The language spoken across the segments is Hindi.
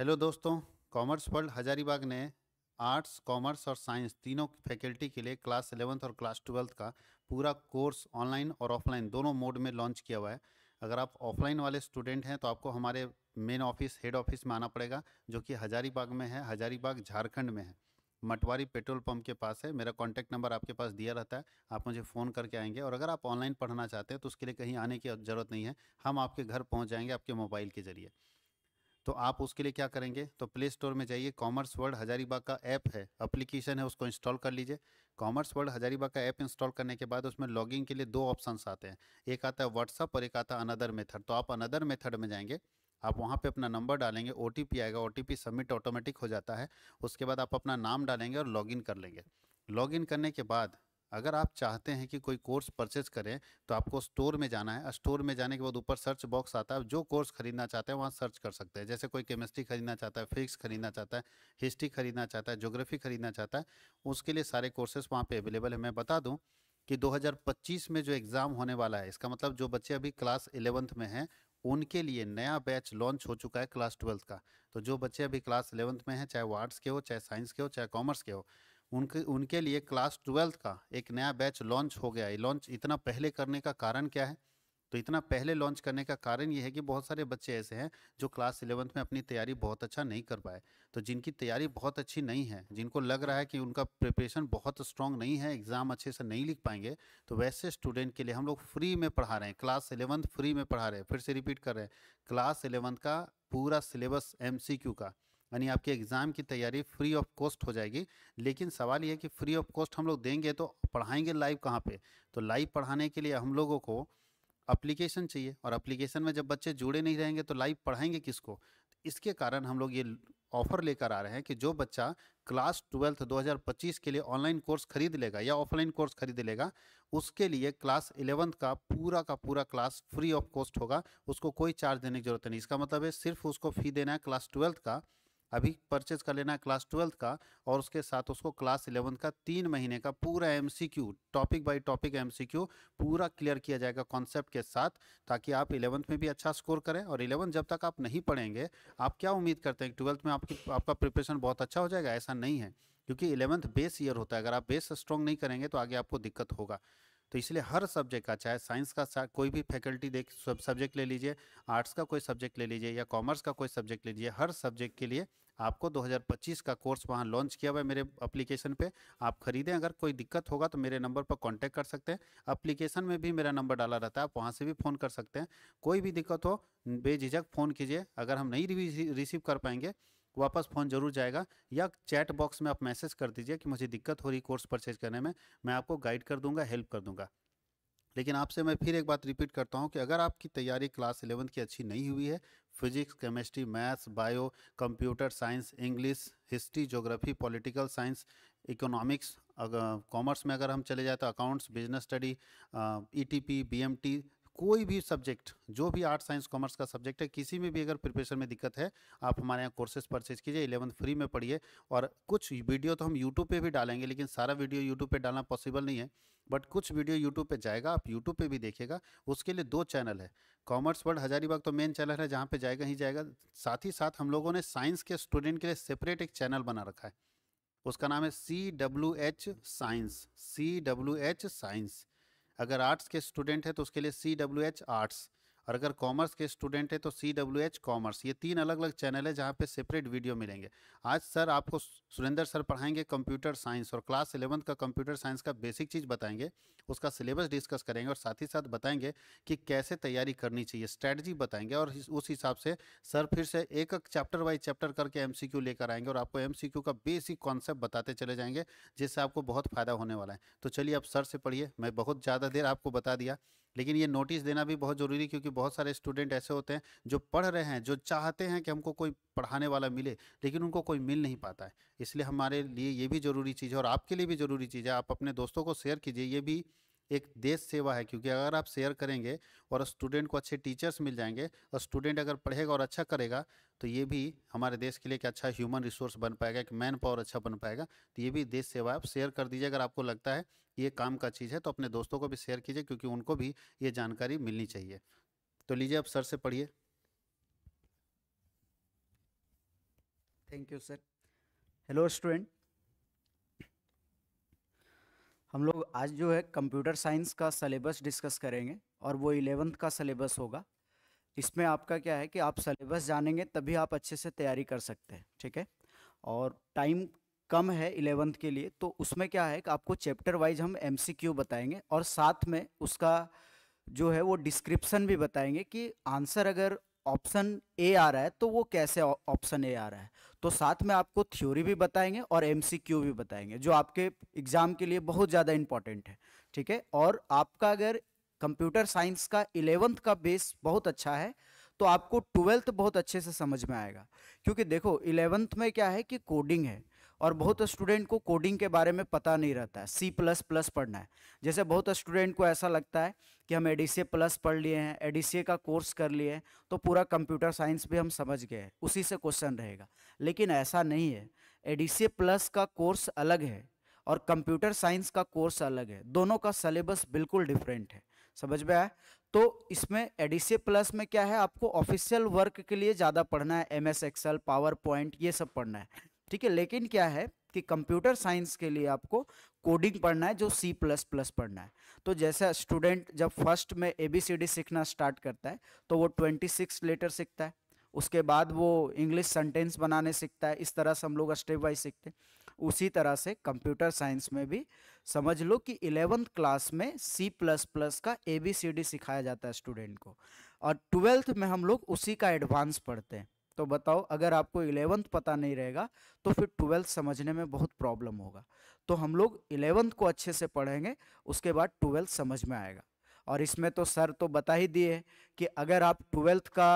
हेलो दोस्तों कॉमर्स वर्ल्ड हजारीबाग ने आर्ट्स कॉमर्स और साइंस तीनों फैकल्टी के लिए क्लास एलेवंथ और क्लास ट्वेल्थ का पूरा कोर्स ऑनलाइन और ऑफलाइन दोनों मोड में लॉन्च किया हुआ है अगर आप ऑफलाइन वाले स्टूडेंट हैं तो आपको हमारे मेन ऑफिस हेड ऑफिस में आना पड़ेगा जो कि हजारीबाग में है हजारीबाग झारखंड में है मटवारी पेट्रोल पंप के पास है मेरा कॉन्टैक्ट नंबर आपके पास दिया रहता है आप मुझे फ़ोन करके आएंगे और अगर आप ऑनलाइन पढ़ना चाहते हैं तो उसके लिए कहीं आने की ज़रूरत नहीं है हम आपके घर पहुँच जाएंगे आपके मोबाइल के ज़रिए तो आप उसके लिए क्या करेंगे तो प्ले स्टोर में जाइए कॉमर्स वर्ल्ड हजारीबाग का ऐप है एप्लीकेशन है उसको इंस्टॉल कर लीजिए कॉमर्स वर्ल्ड हजारीबाग का ऐप इंस्टॉल करने के बाद उसमें लॉगिन के लिए दो ऑप्शंस आते हैं एक आता है व्हाट्सअप और एक आता है अनदर मेथड तो आप अनदर मेथड में जाएंगे आप वहाँ पे अपना नंबर डालेंगे ओ आएगा ओ सबमिट ऑटोमेटिक हो जाता है उसके बाद आप अपना नाम डालेंगे और लॉगिन कर लेंगे लॉगिन करने के बाद अगर आप चाहते हैं कि कोई कोर्स परचेज करें तो आपको स्टोर में जाना है स्टोर में जाने के बाद ऊपर सर्च बॉक्स आता है जो कोर्स खरीदना चाहते हैं वहाँ सर्च कर सकते हैं जैसे कोई केमिस्ट्री खरीदना चाहता है फिजिक्स खरीदना चाहता है हिस्ट्री खरीदना चाहता है जोग्राफी खरीदना चाहता है उसके लिए सारे कोर्सेस वहाँ पर अवेलेबल है मैं बता दूँ कि दो में जो एग्ज़ाम होने वाला है इसका मतलब जो बच्चे अभी क्लास एलेवंथ में हैं उनके लिए नया बैच लॉन्च हो चुका है क्लास ट्वेल्थ का तो जो बच्चे अभी क्लास इलेवंथ में हैं चाहे वो आर्ट्स के हो चाहे साइंस के हो चाहे कॉमर्स के हो उनके उनके लिए क्लास ट्वेल्थ का एक नया बैच लॉन्च हो गया है लॉन्च इतना पहले करने का कारण क्या है तो इतना पहले लॉन्च करने का कारण ये है कि बहुत सारे बच्चे ऐसे हैं जो क्लास इलेवंथ में अपनी तैयारी बहुत अच्छा नहीं कर पाए तो जिनकी तैयारी बहुत अच्छी नहीं है जिनको लग रहा है कि उनका प्रिपरेशन बहुत स्ट्रांग नहीं है एग्ज़ाम अच्छे से नहीं लिख पाएंगे तो वैसे स्टूडेंट के लिए हम लोग फ्री में पढ़ा रहे हैं क्लास इलेवंथ फ्री में पढ़ा रहे हैं फिर से रिपीट कर रहे हैं क्लास इलेवंथ का पूरा सिलेबस एम का यानी आपके एग्ज़ाम की तैयारी फ्री ऑफ कॉस्ट हो जाएगी लेकिन सवाल ये है कि फ्री ऑफ कॉस्ट हम लोग देंगे तो पढ़ाएंगे लाइव कहाँ पे तो लाइव पढ़ाने के लिए हम लोगों को अप्लीकेशन चाहिए और अप्लीकेशन में जब बच्चे जुड़े नहीं रहेंगे तो लाइव पढ़ाएंगे किसको इसके कारण हम लोग ये ऑफ़र लेकर आ रहे हैं कि जो बच्चा क्लास ट्वेल्थ 2025 के लिए ऑनलाइन कोर्स खरीद लेगा या ऑफलाइन कोर्स खरीद लेगा उसके लिए क्लास इलेवंथ का पूरा का पूरा क्लास फ्री ऑफ कॉस्ट होगा उसको कोई चार्ज देने की जरूरत नहीं इसका मतलब है सिर्फ उसको फ़ी देना है क्लास ट्वेल्थ का अभी परचेज कर लेना है क्लास ट्वेल्थ का और उसके साथ उसको क्लास इलेवंथ का तीन महीने का पूरा MCQ topic by topic MCQ पूरा क्लियर किया जाएगा कॉन्सेप्ट के साथ ताकि आप इलेवंथ में भी अच्छा स्कोर करें और इलेवंथ जब तक आप नहीं पढ़ेंगे आप क्या उम्मीद करते हैं ट्वेल्थ में आपकी आपका प्रिपरेशन बहुत अच्छा हो जाएगा ऐसा नहीं है क्योंकि इलेवंथ बेस ईयर होता है अगर आप बेस स्ट्रॉन्ग नहीं करेंगे तो आगे आपको दिक्कत होगा तो इसलिए हर सब्जेक्ट का चाहे साइंस का कोई भी फैकल्टी देख सब्जेक्ट ले लीजिए आर्ट्स का कोई सब्जेक्ट ले लीजिए या कॉमर्स का कोई सब्जेक्ट ले लीजिए हर सब्जेक्ट के लिए आपको 2025 का कोर्स वहाँ लॉन्च किया हुआ है मेरे अप्लीकेशन पे आप खरीदें अगर कोई दिक्कत होगा तो मेरे नंबर पर कॉन्टैक्ट कर सकते हैं अप्लीकेशन में भी मेरा नंबर डाला रहता है आप वहाँ से भी फ़ोन कर सकते हैं कोई भी दिक्कत हो बेझिझक फ़ोन कीजिए अगर हम नहीं रिसीव कर पाएंगे वापस फ़ोन जरूर जाएगा या चैट बॉक्स में आप मैसेज कर दीजिए कि मुझे दिक्कत हो रही कोर्स परचेज करने में मैं आपको गाइड कर दूंगा हेल्प कर दूंगा लेकिन आपसे मैं फिर एक बात रिपीट करता हूँ कि अगर आपकी तैयारी क्लास इलेवंथ की अच्छी नहीं हुई है physics chemistry maths bio computer science English history geography political science economics अगर कॉमर्स में अगर हम चले जाए तो accounts business study E T P B M T कोई भी सब्जेक्ट जो भी आर्ट साइंस कॉमर्स का सब्जेक्ट है किसी में भी अगर प्रिपरेशन में दिक्कत है आप हमारे यहाँ कोर्सेज परचेज कीजिए इलेवंथ फ्री में पढ़िए और कुछ वीडियो तो हम यूट्यूब पे भी डालेंगे लेकिन सारा वीडियो यूट्यूब पे डालना पॉसिबल नहीं है बट कुछ वीडियो यूट्यूब पे जाएगा आप यूट्यूब पे भी देखेगा उसके लिए दो चैनल है कॉमर्स वर्ल्ड हजारीबाग तो मेन चैनल है जहाँ पर जाएगा ही जाएगा साथ ही साथ हम लोगों ने साइंस के स्टूडेंट के लिए सेपरेट एक चैनल बना रखा है उसका नाम है C W H science C W H science अगर आर्ट्स के स्टूडेंट है तो उसके लिए सी डब्ल्यू एच आर्ट्स और अगर कॉमर्स के स्टूडेंट हैं तो सी डब्ल्यू एच कॉमर्स ये तीन अलग अलग चैनल है जहाँ पे सेपरेट वीडियो मिलेंगे आज सर आपको सुरेंद्र सर पढ़ाएंगे कंप्यूटर साइंस और क्लास इलेवंथ का कंप्यूटर साइंस का बेसिक चीज़ बताएंगे उसका सिलेबस डिस्कस करेंगे और साथ ही साथ बताएंगे कि कैसे तैयारी करनी चाहिए स्ट्रैटी बताएंगे और उस हिसाब से सर फिर से एक एक चैप्टर बाई चैप्टर करके एम लेकर आएंगे और आपको एम का बेसिक कॉन्सेप्ट बताते चले जाएंगे जिससे आपको बहुत फ़ायदा होने वाला है तो चलिए आप सर से पढ़िए मैं बहुत ज़्यादा देर आपको बता दिया लेकिन ये नोटिस देना भी बहुत ज़रूरी क्योंकि बहुत सारे स्टूडेंट ऐसे होते हैं जो पढ़ रहे हैं जो चाहते हैं कि हमको कोई पढ़ाने वाला मिले लेकिन उनको कोई मिल नहीं पाता है इसलिए हमारे लिए ये भी ज़रूरी चीज़ है और आपके लिए भी ज़रूरी चीज़ है आप अपने दोस्तों को शेयर कीजिए ये भी एक देश सेवा है क्योंकि अगर आप शेयर करेंगे और स्टूडेंट को अच्छे टीचर्स मिल जाएंगे और स्टूडेंट अगर पढ़ेगा और अच्छा करेगा तो ये भी हमारे देश के लिए एक अच्छा ह्यूमन रिसोर्स बन पाएगा एक मैन पावर अच्छा बन पाएगा तो ये भी देश सेवा आप शेयर कर दीजिए अगर आपको लगता है ये काम का चीज़ है तो अपने दोस्तों को भी शेयर कीजिए क्योंकि उनको भी ये जानकारी मिलनी चाहिए तो लीजिए आप सर से पढ़िए thank you sir hello student हम लोग आज जो है कंप्यूटर साइंस का सलेबस डिस्कस करेंगे और वो इलेवंथ का सलेबस होगा इसमें आपका क्या है कि आप सलेबस जानेंगे तभी आप अच्छे से तैयारी कर सकते हैं ठीक है और टाइम कम है इलेवेंथ के लिए तो उसमें क्या है कि आपको चैप्टर वाइज हम एम बताएंगे और साथ में उसका जो है वो डिस्क्रिप्सन भी बताएंगे कि आंसर अगर ऑप्शन ए आ रहा है तो वो कैसे ऑप्शन ए आ रहा है तो साथ में आपको थ्योरी भी बताएंगे और एमसीक्यू भी बताएंगे जो आपके एग्ज़ाम के लिए बहुत ज़्यादा इंपॉर्टेंट है ठीक है और आपका अगर कंप्यूटर साइंस का इलेवंथ का बेस बहुत अच्छा है तो आपको ट्वेल्थ बहुत अच्छे से समझ में आएगा क्योंकि देखो इलेवंथ में क्या है कि कोडिंग है और बहुत स्टूडेंट को कोडिंग के बारे में पता नहीं रहता है सी प्लस प्लस पढ़ना है जैसे बहुत स्टूडेंट को ऐसा लगता है कि हम एडीसी प्लस पढ़ लिए हैं एडीसी का कोर्स कर लिए हैं तो पूरा कंप्यूटर साइंस भी हम समझ गए हैं उसी से क्वेश्चन रहेगा लेकिन ऐसा नहीं है एडीसी प्लस का कोर्स अलग है और कंप्यूटर साइंस का कोर्स अलग है दोनों का सिलेबस बिल्कुल डिफरेंट है समझ में आया तो इसमें एडीसी प्लस में क्या है आपको ऑफिशियल वर्क के लिए ज़्यादा पढ़ना है M S Excel power point ये सब पढ़ना है ठीक है लेकिन क्या है कि कंप्यूटर साइंस के लिए आपको कोडिंग पढ़ना है जो सी प्लस प्लस पढ़ना है तो जैसे स्टूडेंट जब फर्स्ट में ए बी सी डी सीखना स्टार्ट करता है तो वो ट्वेंटी सिक्स लेटर सीखता है उसके बाद वो इंग्लिश सेंटेंस बनाने सीखता है इस तरह से हम लोग स्टेप वाइज सीखते हैं उसी तरह से कंप्यूटर साइंस में भी समझ लो कि इलेवंथ क्लास में सी प्लस प्लस का ए बी सी डी सिखाया जाता है स्टूडेंट को और ट्वेल्थ में हम लोग उसी का एडवांस पढ़ते हैं तो बताओ अगर आपको इलेवंथ पता नहीं रहेगा तो फिर ट्वेल्थ समझने में बहुत प्रॉब्लम होगा तो हम लोग इलेवंथ को अच्छे से पढ़ेंगे उसके बाद ट्वेल्थ समझ में आएगा और इसमें तो सर तो बता ही दिए कि अगर आप ट्वेल्थ का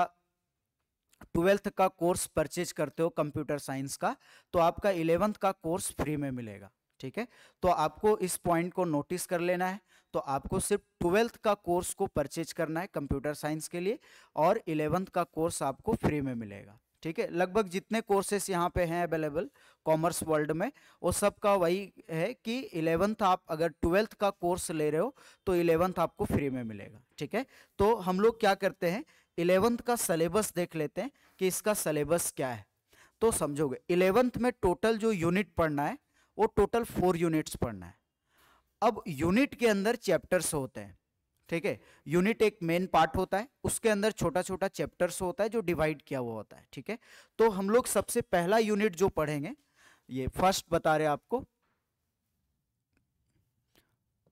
ट्वेल्थ का कोर्स परचेज करते हो कंप्यूटर साइंस का तो आपका इलेवंथ का कोर्स फ्री में मिलेगा ठीक है तो आपको इस पॉइंट को नोटिस कर लेना है तो आपको सिर्फ ट्वेल्थ का कोर्स को परचेज करना है कंप्यूटर साइंस के लिए और इलेवेंथ का कोर्स आपको फ्री में मिलेगा ठीक है लगभग जितने कोर्सेस यहाँ पे हैं अवेलेबल कॉमर्स वर्ल्ड में वो सब का वही है कि इलेवंथ आप अगर ट्वेल्थ का कोर्स ले रहे हो तो इलेवंथ आपको फ्री में मिलेगा ठीक है तो हम लोग क्या करते हैं इलेवंथ का सलेबस देख लेते हैं कि इसका सलेबस क्या है तो समझोगे इलेवंथ में टोटल जो यूनिट पढ़ना है वो टोटल फोर यूनिट्स पढ़ना है अब यूनिट के अंदर चैप्टर्स होते हैं ठीक है यूनिट एक मेन पार्ट होता है उसके अंदर छोटा छोटा चैप्टर्स होता है जो डिवाइड किया हुआ होता है ठीक है तो हम लोग सबसे पहला यूनिट जो पढ़ेंगे ये फर्स्ट बता रहे आपको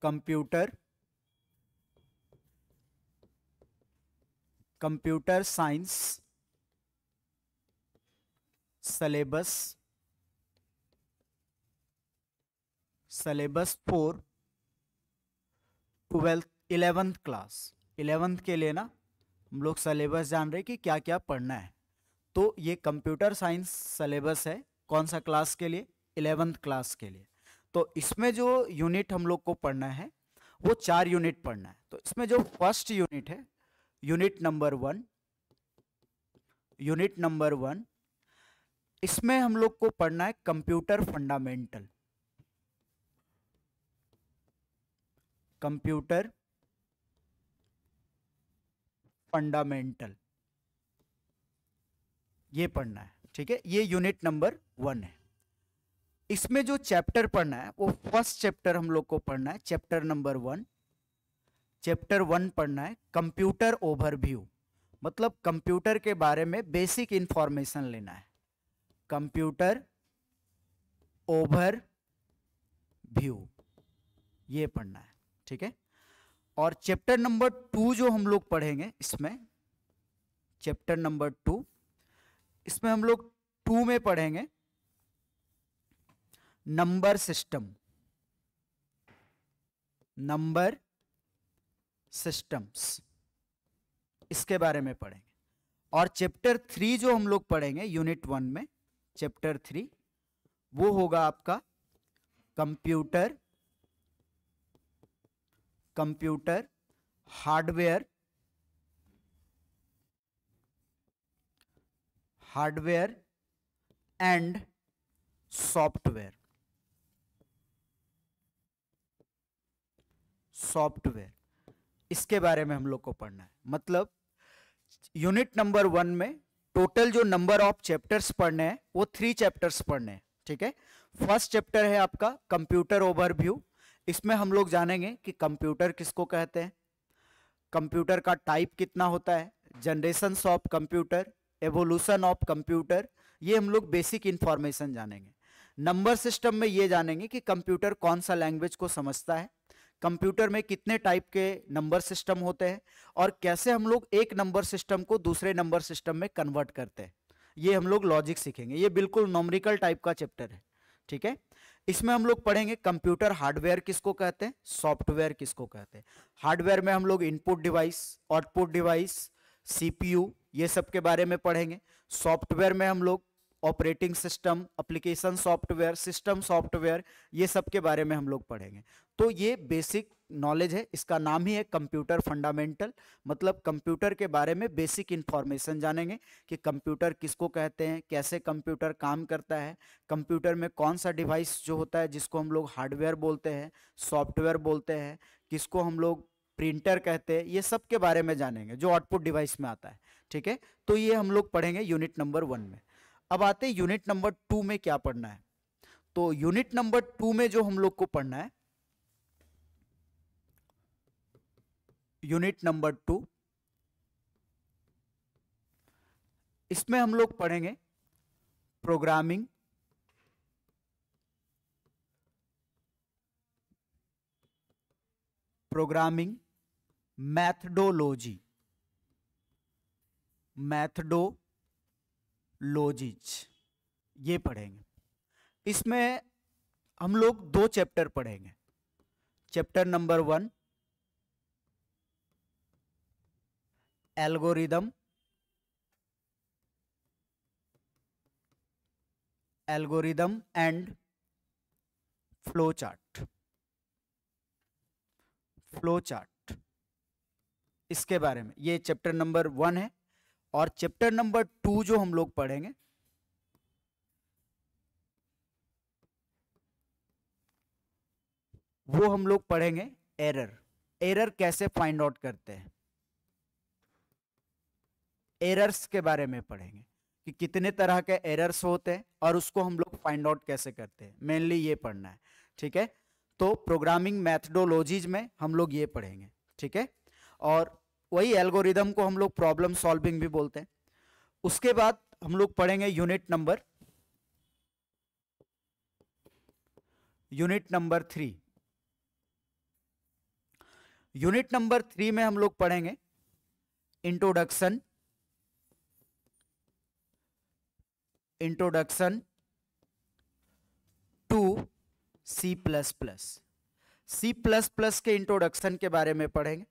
computer computer science syllabus syllabus for twelfth eleventh class eleventh के लिए ना हम लोग सलेबस जान रहे कि क्या क्या पढ़ना है तो ये कंप्यूटर साइंस सलेबस है कौन सा क्लास के लिए इलेवेंथ क्लास के लिए तो इसमें जो यूनिट हम लोग को पढ़ना है वो चार यूनिट पढ़ना है तो इसमें जो फर्स्ट यूनिट है unit number one unit number one इसमें हम लोग को पढ़ना है कंप्यूटर फंडामेंटल कंप्यूटर फंडामेंटल ये पढ़ना है ठीक है ये यूनिट नंबर वन है इसमें जो चैप्टर पढ़ना है वो फर्स्ट चैप्टर हम लोग को पढ़ना है chapter number one chapter one पढ़ना है कंप्यूटर ओवरव्यू मतलब कंप्यूटर के बारे में बेसिक इंफॉर्मेशन लेना है कंप्यूटर ओवर व्यू ये पढ़ना है ठीक है और चैप्टर नंबर टू जो हम लोग पढ़ेंगे इसमें चैप्टर नंबर टू इसमें हम लोग टू में पढ़ेंगे नंबर सिस्टम नंबर सिस्टम्स इसके बारे में पढ़ेंगे और चैप्टर थ्री जो हम लोग पढ़ेंगे यूनिट वन में चैप्टर थ्री वो होगा आपका computer computer hardware hardware and software software इसके बारे में हम लोग को पढ़ना है मतलब यूनिट नंबर वन में टोटल जो नंबर ऑफ चैप्टर्स पढ़ने हैं वो थ्री चैप्टर्स पढ़ने हैं ठीक है फर्स्ट चैप्टर है आपका कंप्यूटर ओवरव्यू इसमें हम लोग जानेंगे कि कंप्यूटर किसको कहते हैं कंप्यूटर का टाइप कितना होता है generation of computer evolution of computer ये हम लोग बेसिक इंफॉर्मेशन जानेंगे नंबर सिस्टम में ये जानेंगे कि कंप्यूटर कौन सा लैंग्वेज को समझता है कंप्यूटर में कितने टाइप के नंबर सिस्टम होते हैं और कैसे हम लोग एक नंबर सिस्टम को दूसरे नंबर सिस्टम में कन्वर्ट करते हैं ये हम लोग लॉजिक सीखेंगे ये बिल्कुल नॉमरिकल टाइप का चैप्टर है ठीक है इसमें हम लोग पढ़ेंगे कंप्यूटर हार्डवेयर किसको कहते हैं सॉफ्टवेयर किसको कहते हैं हार्डवेयर में हम लोग input device output device CPU ये सब के बारे में पढ़ेंगे सॉफ्टवेयर में हम लोग operating system application software system software ये सब के बारे में हम लोग पढ़ेंगे तो ये बेसिक नॉलेज है इसका नाम ही है कंप्यूटर फंडामेंटल मतलब कंप्यूटर के बारे में बेसिक इन्फॉर्मेशन जानेंगे कि कंप्यूटर किसको कहते हैं कैसे कंप्यूटर काम करता है कंप्यूटर में कौन सा डिवाइस जो होता है जिसको हम लोग हार्डवेयर बोलते हैं सॉफ्टवेयर बोलते हैं किसको हम लोग प्रिंटर कहते हैं ये सब के बारे में जानेंगे जो आउटपुट डिवाइस में आता है ठीक है तो ये हम लोग पढ़ेंगे यूनिट नंबर वन में अब आते हैं यूनिट नंबर टू में क्या पढ़ना है तो यूनिट नंबर टू में जो हम लोग को पढ़ना है यूनिट नंबर टू इसमें हम लोग पढ़ेंगे प्रोग्रामिंग प्रोग्रामिंग मैथडोलॉजी मैथडोलॉजीज ये पढ़ेंगे इसमें हम लोग दो चैप्टर पढ़ेंगे chapter number one algorithm algorithm and flow chart flow chart इसके बारे में ये चैप्टर नंबर वन है और चैप्टर नंबर टू जो हम लोग पढ़ेंगे वो हम लोग पढ़ेंगे एरर एरर कैसे फाइंड आउट करते हैं एरर्स के बारे में पढ़ेंगे कि कितने तरह के एरर्स होते हैं और उसको हम लोग फाइंड आउट कैसे करते हैं मेनली ये पढ़ना है ठीक है तो प्रोग्रामिंग मैथडोलॉजीज में हम लोग ये पढ़ेंगे ठीक है और वही एल्गोरिदम को हम लोग प्रॉब्लम सॉल्विंग भी बोलते हैं उसके बाद हम लोग पढ़ेंगे unit number unit number three unit number three में हम लोग पढ़ेंगे introduction introduction to C plus plus C plus plus के इंट्रोडक्शन के बारे में पढ़ेंगे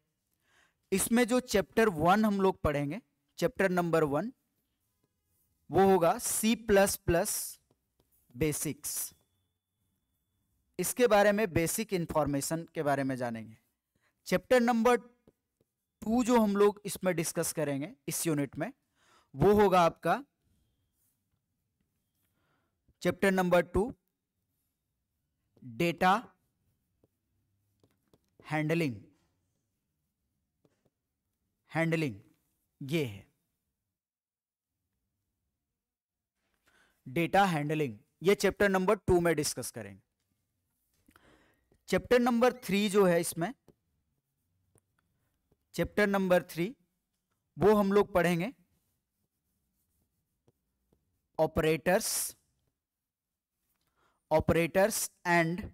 इसमें जो चैप्टर वन हम लोग पढ़ेंगे चैप्टर नंबर वन वो होगा सी प्लस प्लस बेसिक्स इसके बारे में बेसिक इंफॉर्मेशन के बारे में जानेंगे चैप्टर नंबर टू जो हम लोग इसमें डिस्कस करेंगे इस यूनिट में वो होगा आपका chapter number two data handling handling ये है डेटा हैंडलिंग ये चैप्टर नंबर टू में डिस्कस करेंगे चैप्टर नंबर थ्री जो है इसमें चैप्टर नंबर थ्री वो हम लोग पढ़ेंगे operators operators and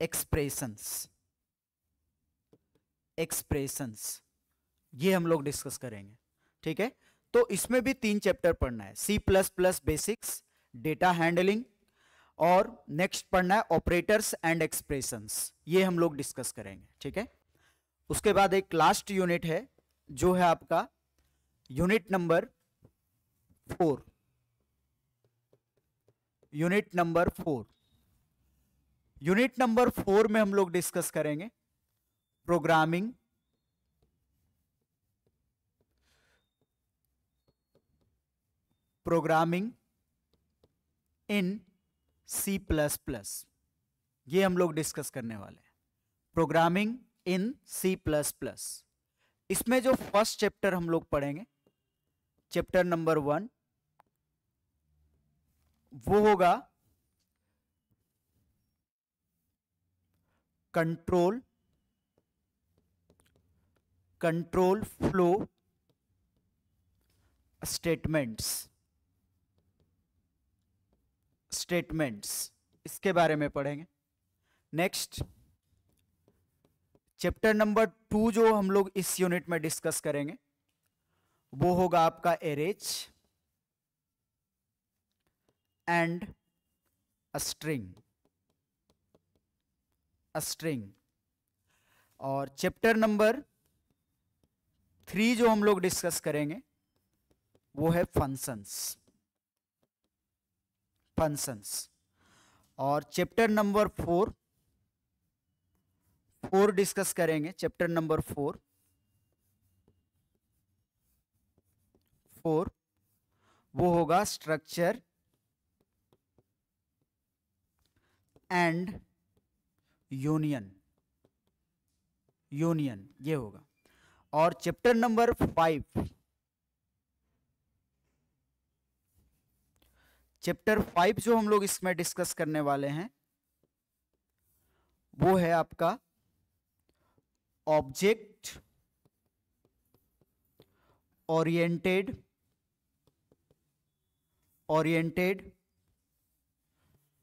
expressions expressions ये हम लोग डिस्कस करेंगे ठीक है तो इसमें भी तीन चैप्टर पढ़ना है C plus plus basics data handling और नेक्स्ट पढ़ना है ऑपरेटर्स एंड एक्सप्रेशंस ये हम लोग डिस्कस करेंगे ठीक है उसके बाद एक लास्ट यूनिट है जो है आपका unit number four unit number four unit number four में हम लोग डिस्कस करेंगे programming programming in C plus plus ये हम लोग डिस्कस करने वाले हैं programming in C plus plus इसमें जो फर्स्ट चैप्टर हम लोग पढ़ेंगे चैप्टर नंबर वन वो होगा control control flow statements statements इसके बारे में पढ़ेंगे नेक्स्ट चैप्टर नंबर टू जो हम लोग इस यूनिट में डिस्कस करेंगे वो होगा आपका arrays and a string a string और चैप्टर नंबर थ्री जो हम लोग डिस्कस करेंगे वो है फंक्शंस फंक्शंस और chapter number four four discuss करेंगे चैप्टर नंबर फोर फोर वो होगा स्ट्रक्चर एंड यूनियन यूनियन ये होगा और chapter number five chapter five जो हम लोग इसमें डिस्कस करने वाले हैं वो है आपका object oriented oriented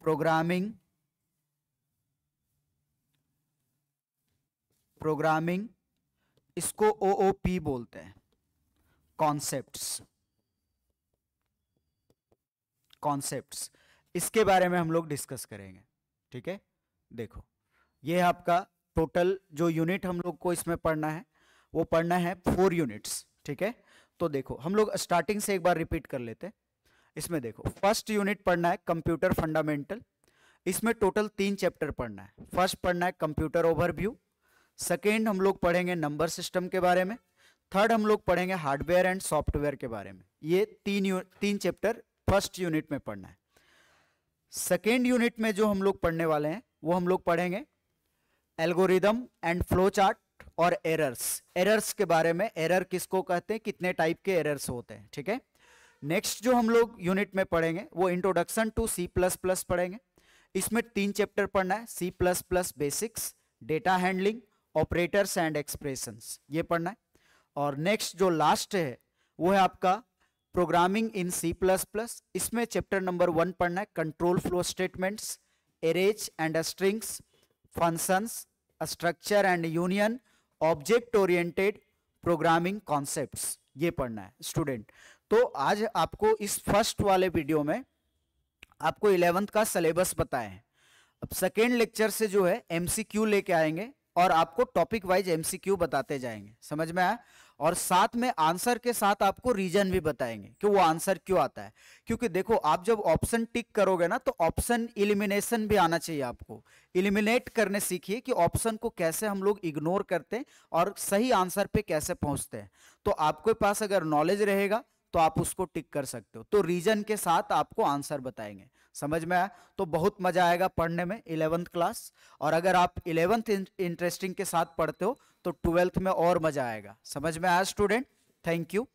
programming programming इसको ओ पी बोलते हैं कॉन्सेप्ट्स कॉन्सेप्ट्स इसके बारे में हम लोग डिस्कस करेंगे ठीक है देखो ये आपका टोटल जो यूनिट हम लोग को इसमें पढ़ना है वो पढ़ना है फोर यूनिट्स ठीक है तो देखो हम लोग स्टार्टिंग से एक बार रिपीट कर लेते हैं इसमें देखो फर्स्ट यूनिट पढ़ना है कंप्यूटर फंडामेंटल इसमें टोटल तीन चैप्टर पढ़ना है फर्स्ट पढ़ना है कंप्यूटर ओवरव्यू सेकेंड हम लोग पढ़ेंगे नंबर सिस्टम के बारे में थर्ड हम लोग पढ़ेंगे हार्डवेयर एंड सॉफ्टवेयर के बारे में ये तीन तीन चैप्टर फर्स्ट यूनिट में पढ़ना है सेकेंड यूनिट में जो हम लोग पढ़ने वाले हैं वो हम लोग पढ़ेंगे एल्गोरिदम एंड फ्लो चार्ट और एरर्स एरर्स के बारे में एरर किसको कहते हैं कितने टाइप के एरर्स होते हैं ठीक है नेक्स्ट जो हम लोग यूनिट में पढ़ेंगे वो introduction to C plus plus पढ़ेंगे इसमें तीन चैप्टर पढ़ना है C plus plus basics data handling operators and expressions ये पढ़ना है और नेक्स्ट जो लास्ट है वो है आपका programming in C plus plus इसमें चैप्टर नंबर वन पढ़ना है control flow statements arrays and strings functions structure and union object oriented programming concepts ये पढ़ना है स्टूडेंट तो आज आपको इस फर्स्ट वाले वीडियो में आपको इलेवंथ का सिलेबस बताए हैं अब सेकेंड लेक्चर से जो है एमसीक्यू लेके आएंगे और आपको टॉपिक वाइज एमसीक्यू बताते जाएंगे समझ में आया और साथ में आंसर के साथ आपको रीजन भी बताएंगे कि वो आंसर क्यों आता है क्योंकि देखो आप जब ऑप्शन टिक करोगे ना तो ऑप्शन इलिमिनेशन भी आना चाहिए आपको इलिमिनेट करने सीखिए कि ऑप्शन को कैसे हम लोग इग्नोर करते हैं और सही आंसर पे कैसे पहुंचते हैं तो आपके पास अगर नॉलेज रहेगा तो आप उसको टिक कर सकते हो तो रीजन के साथ आपको आंसर बताएंगे समझ में आया तो बहुत मजा आएगा पढ़ने में इलेवंथ क्लास और अगर आप इलेवंथ इंटरेस्टिंग के साथ पढ़ते हो तो ट्वेल्थ में और मजा आएगा समझ में आया स्टूडेंट थैंक यू